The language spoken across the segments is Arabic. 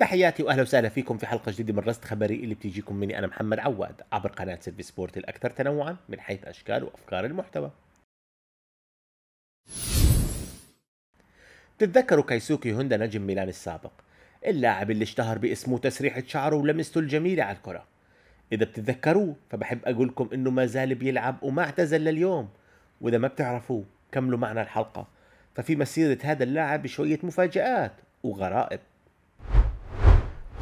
تحياتي واهلا وسهلا فيكم في حلقه جديده من رصد خبري اللي بتيجيكم مني انا محمد عواد عبر قناه سيرفي سبورت الاكثر تنوعا من حيث اشكال وافكار المحتوى. تتذكروا كايسوكي هوندا نجم ميلان السابق اللاعب اللي اشتهر باسمه تسريحة شعره ولمسته الجميلة على الكرة إذا بتتذكروه فبحب أقول لكم إنه ما زال بيلعب وما اعتزل لليوم وإذا ما بتعرفوه كملوا معنا الحلقة ففي مسيرة هذا اللاعب شوية مفاجآت وغرائب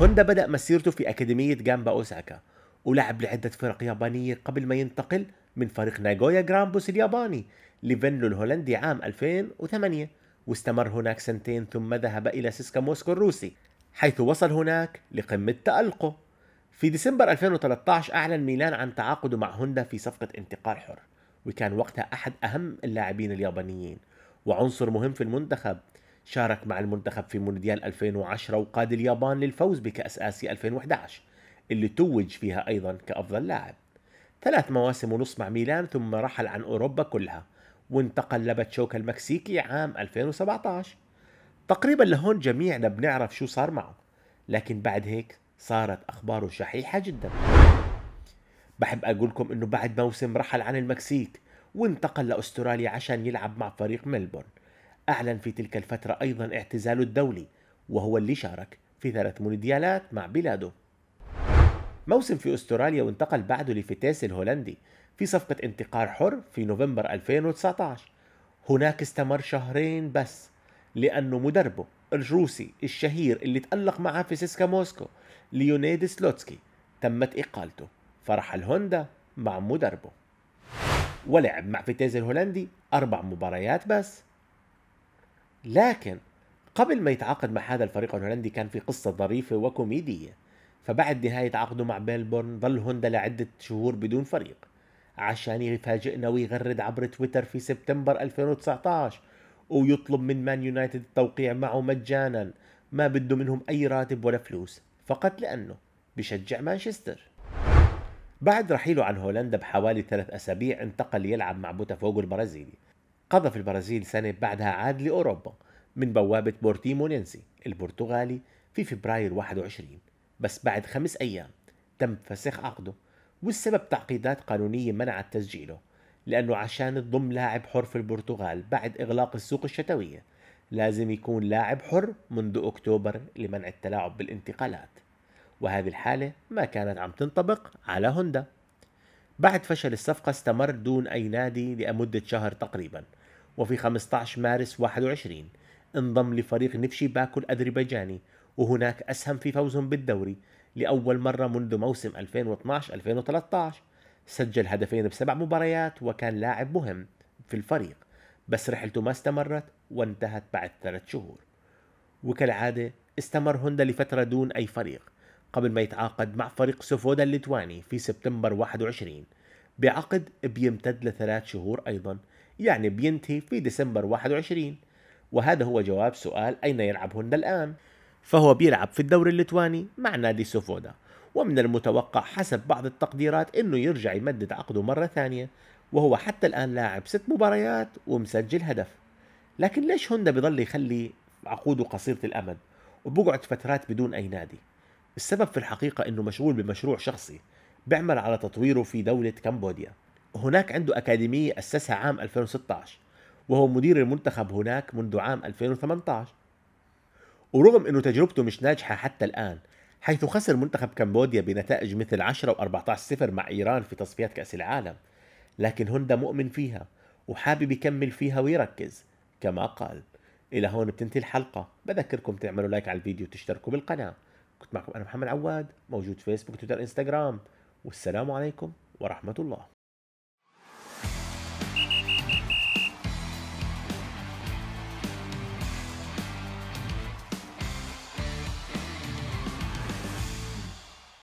هوندا بدأ مسيرته في أكاديمية جامبا أوساكا ولعب لعدة فرق يابانية قبل ما ينتقل من فريق ناغويا جرامبوس الياباني لفينلو الهولندي عام 2008 واستمر هناك سنتين ثم ذهب إلى سيسكا موسكو الروسي حيث وصل هناك لقمة تألقه في ديسمبر 2013 أعلن ميلان عن تعاقده مع هوندا في صفقة انتقال حر وكان وقتها أحد أهم اللاعبين اليابانيين وعنصر مهم في المنتخب شارك مع المنتخب في مونديال 2010 وقاد اليابان للفوز بكأس آسيا 2011 اللي توج فيها أيضا كأفضل لاعب ثلاث مواسم ونص مع ميلان ثم رحل عن أوروبا كلها وانتقل لباتشوكا المكسيكي عام 2017 تقريبا لهون جميعنا بنعرف شو صار معه لكن بعد هيك صارت أخباره شحيحة جدا بحب أقولكم أنه بعد موسم رحل عن المكسيك وانتقل لأستراليا عشان يلعب مع فريق ملبورن أعلن في تلك الفترة أيضا اعتزاله الدولي وهو اللي شارك في ثلاث مونديالات مع بلاده موسم في أستراليا وانتقل بعده لفتاس الهولندي في صفقة انتقال حر في نوفمبر 2019 هناك استمر شهرين بس لأنه مدربه الروسي الشهير اللي تألق معه في سيسكا موسكو ليونيد سلوتسكي تمت إقالته فرحل هوندا مع مدربه ولعب مع فيتيز الهولندي أربع مباريات بس لكن قبل ما يتعاقد مع هذا الفريق الهولندي كان في قصة ظريفة وكوميدية فبعد نهاية عقده مع ميلبورن ظل هوندا لعدة شهور بدون فريق عشان يفاجئنا ويغرد عبر تويتر في سبتمبر 2019 ويطلب من مان يونايتد التوقيع معه مجانا ما بده منهم أي راتب ولا فلوس فقط لأنه بشجع مانشستر بعد رحيله عن هولندا بحوالي ثلاث أسابيع انتقل يلعب مع بوتافوغو البرازيلي قضى في البرازيل سنة بعدها عاد لأوروبا من بوابة بورتيمونينسي البرتغالي في فبراير 21 بس بعد خمس أيام تم فسخ عقده والسبب تعقيدات قانونية منعت تسجيله لأنه عشان تضم لاعب حر في البرتغال بعد إغلاق السوق الشتوية لازم يكون لاعب حر منذ أكتوبر لمنع التلاعب بالانتقالات وهذه الحالة ما كانت عم تنطبق على هوندا بعد فشل الصفقة استمر دون أي نادي لمدة شهر تقريباً وفي 15 مارس 21 انضم لفريق نفشي باكو الأذربيجاني وهناك أسهم في فوزهم بالدوري لأول مرة منذ موسم 2012-2013 سجل هدفين بسبع مباريات وكان لاعب مهم في الفريق بس رحلته ما استمرت وانتهت بعد ثلاث شهور وكالعادة استمر هوندا لفترة دون أي فريق قبل ما يتعاقد مع فريق سوفودا الليتواني في سبتمبر 21 بعقد بيمتد لثلاث شهور أيضا يعني بينتهي في ديسمبر 21 وهذا هو جواب سؤال أين يلعب هوندا الآن فهو بيلعب في الدوري الليتواني مع نادي سوفودا ومن المتوقع حسب بعض التقديرات أنه يرجع يمدد عقده مرة ثانية وهو حتى الآن لاعب ست مباريات ومسجل هدف لكن ليش هوندا بيضل يخلي عقوده قصيرة الأمد وبقعد فترات بدون أي نادي السبب في الحقيقة أنه مشغول بمشروع شخصي بيعمل على تطويره في دولة كمبوديا هناك عنده أكاديمية أسسها عام 2016 وهو مدير المنتخب هناك منذ عام 2018 ورغم أنه تجربته مش ناجحة حتى الآن حيث خسر منتخب كمبوديا بنتائج مثل 10 و14 صفر مع إيران في تصفيات كأس العالم لكن هوندا مؤمن فيها وحابب يكمل فيها ويركز كما قال إلى هون بتنتهي الحلقة بذكركم تعملوا لايك على الفيديو وتشتركوا بالقناة كنت معكم أنا محمد عواد موجود فيسبوك تويتر إنستغرام والسلام عليكم ورحمة الله